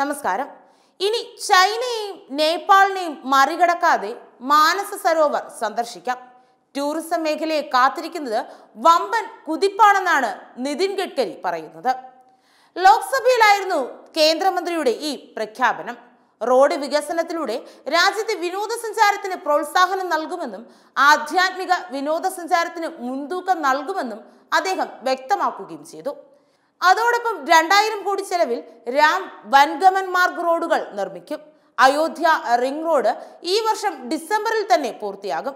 നമസ്കാരം ഇനി ചൈനയെയും നേപ്പാളിനെയും മറികടക്കാതെ മാനസ സരോവർ സന്ദർശിക്കാം ടൂറിസം മേഖലയെ കാത്തിരിക്കുന്നത് വമ്പൻ കുതിപ്പാണെന്നാണ് നിതിൻ ഗഡ്കരി പറയുന്നത് ലോക്സഭയിലായിരുന്നു കേന്ദ്രമന്ത്രിയുടെ ഈ പ്രഖ്യാപനം റോഡ് വികസനത്തിലൂടെ രാജ്യത്തെ വിനോദസഞ്ചാരത്തിന് പ്രോത്സാഹനം നൽകുമെന്നും ആധ്യാത്മിക വിനോദസഞ്ചാരത്തിന് മുൻതൂക്കം നൽകുമെന്നും അദ്ദേഹം വ്യക്തമാക്കുകയും ചെയ്തു അതോടൊപ്പം രണ്ടായിരം കോടി ചെലവിൽ രാം വൻഗമൻ മാർഗ് റോഡുകൾ നിർമ്മിക്കും അയോധ്യ റിംഗ് റോഡ് ഈ വർഷം ഡിസംബറിൽ തന്നെ പൂർത്തിയാകും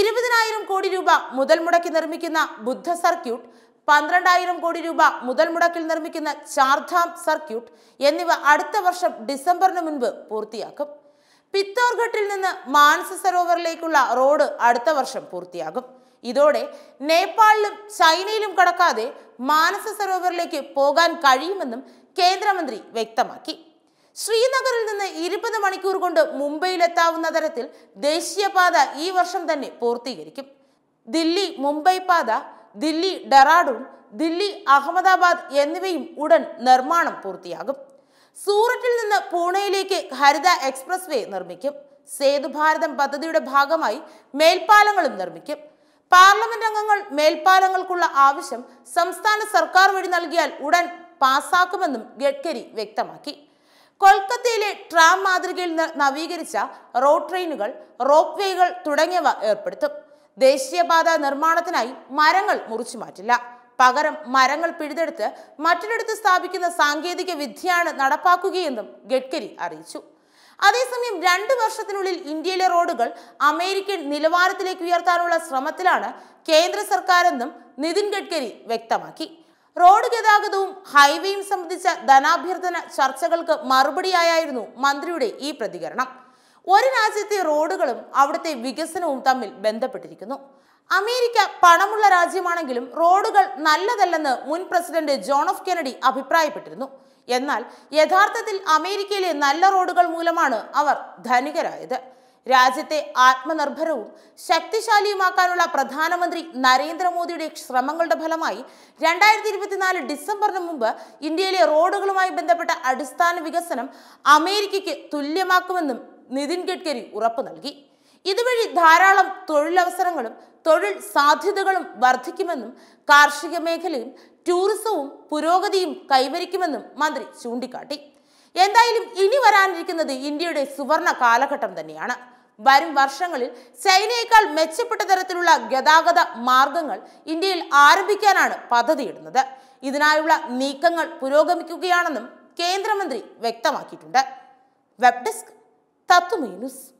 ഇരുപതിനായിരം കോടി രൂപ മുതൽ മുടക്കി നിർമ്മിക്കുന്ന ബുദ്ധ സർക്യൂട്ട് പന്ത്രണ്ടായിരം കോടി രൂപ മുതൽ മുടക്കിൽ നിർമ്മിക്കുന്ന ചാർധാം സർക്യൂട്ട് എന്നിവ അടുത്ത വർഷം ഡിസംബറിന് മുൻപ് പൂർത്തിയാക്കും പിത്തോർഘട്ടിൽ നിന്ന് മാനസ സരോവറിലേക്കുള്ള റോഡ് അടുത്ത വർഷം പൂർത്തിയാകും ഇതോടെ നേപ്പാളിലും ചൈനയിലും കടക്കാതെ മാനസ സരോവറിലേക്ക് പോകാൻ കഴിയുമെന്നും കേന്ദ്രമന്ത്രി വ്യക്തമാക്കി ശ്രീനഗറിൽ നിന്ന് ഇരുപത് മണിക്കൂർ കൊണ്ട് മുംബൈയിലെത്താവുന്ന തരത്തിൽ ദേശീയപാത ഈ വർഷം തന്നെ പൂർത്തീകരിക്കും ദില്ലി മുംബൈ പാത ദില്ലി ഡെറാഡൂൺ ദില്ലി അഹമ്മദാബാദ് എന്നിവയും ഉടൻ നിർമ്മാണം പൂർത്തിയാകും സൂററ്റിൽ നിന്ന് പൂണെയിലേക്ക് ഹരിത എക്സ്പ്രസ് വേ നിർമ്മിക്കും സേതു ഭാരതം പദ്ധതിയുടെ ഭാഗമായി മേൽപ്പാലങ്ങളും നിർമ്മിക്കും പാർലമെന്റ് അംഗങ്ങൾ മേൽപ്പാലങ്ങൾക്കുള്ള ആവശ്യം സംസ്ഥാന സർക്കാർ വഴി നൽകിയാൽ ഉടൻ പാസാക്കുമെന്നും ഗഡ്കരി വ്യക്തമാക്കി കൊൽക്കത്തയിലെ ട്രാം മാതൃകയിൽ നവീകരിച്ച റോഡ് ട്രെയിനുകൾ റോപ്പ് വേകൾ തുടങ്ങിയവ ഏർപ്പെടുത്തും ദേശീയപാത നിർമ്മാണത്തിനായി മരങ്ങൾ മുറിച്ചു മാറ്റില്ല പകരം മരങ്ങൾ പിഴുതെടുത്ത് മറ്റൊരിടത്ത് സ്ഥാപിക്കുന്ന സാങ്കേതിക വിദ്യയാണ് നടപ്പാക്കുകയെന്നും ഗഡ്കരി അറിയിച്ചു അതേസമയം രണ്ട് വർഷത്തിനുള്ളിൽ ഇന്ത്യയിലെ റോഡുകൾ അമേരിക്കൻ നിലവാരത്തിലേക്ക് ഉയർത്താനുള്ള ശ്രമത്തിലാണ് കേന്ദ്ര സർക്കാരെന്നും നിതിൻ ഗഡ്കരി വ്യക്തമാക്കി റോഡ് ഗതാഗതവും ഹൈവേയും സംബന്ധിച്ച ധനാഭ്യർത്ഥന ചർച്ചകൾക്ക് മറുപടിയായിരുന്നു മന്ത്രിയുടെ ഈ പ്രതികരണം ഒരു രാജ്യത്തെ റോഡുകളും അവിടുത്തെ വികസനവും തമ്മിൽ ബന്ധപ്പെട്ടിരിക്കുന്നു അമേരിക്ക പണമുള്ള രാജ്യമാണെങ്കിലും റോഡുകൾ നല്ലതല്ലെന്ന് മുൻ പ്രസിഡന്റ് ജോൺ ഓഫ് കെനഡി അഭിപ്രായപ്പെട്ടിരുന്നു എന്നാൽ യഥാർത്ഥത്തിൽ അമേരിക്കയിലെ നല്ല റോഡുകൾ മൂലമാണ് അവർ ധനികരായത് രാജ്യത്തെ ആത്മനിർഭരവും ശക്തിശാലിയുമാക്കാനുള്ള പ്രധാനമന്ത്രി നരേന്ദ്രമോദിയുടെ ശ്രമങ്ങളുടെ ഫലമായി രണ്ടായിരത്തി ഇരുപത്തിനാല് ഡിസംബറിന് മുമ്പ് ഇന്ത്യയിലെ റോഡുകളുമായി ബന്ധപ്പെട്ട അടിസ്ഥാന വികസനം അമേരിക്കയ്ക്ക് തുല്യമാക്കുമെന്നും നിതിൻ ഗഡ്കരി ഉറപ്പു നൽകി ഇതുവഴി ധാരാളം തൊഴിലവസരങ്ങളും തൊഴിൽ സാധ്യതകളും വർദ്ധിക്കുമെന്നും കാർഷിക മേഖലയും ടൂറിസവും പുരോഗതിയും കൈവരിക്കുമെന്നും മന്ത്രി ചൂണ്ടിക്കാട്ടി എന്തായാലും ഇനി വരാനിരിക്കുന്നത് ഇന്ത്യയുടെ സുവർണ കാലഘട്ടം തന്നെയാണ് വരും വർഷങ്ങളിൽ ചൈനയേക്കാൾ മെച്ചപ്പെട്ട തരത്തിലുള്ള ഗതാഗത മാർഗങ്ങൾ ഇന്ത്യയിൽ ആരംഭിക്കാനാണ് പദ്ധതിയിടുന്നത് ഇതിനായുള്ള നീക്കങ്ങൾ പുരോഗമിക്കുകയാണെന്നും കേന്ദ്രമന്ത്രി വ്യക്തമാക്കിയിട്ടുണ്ട് വെബ് ഡെസ്ക് തത്തുമേ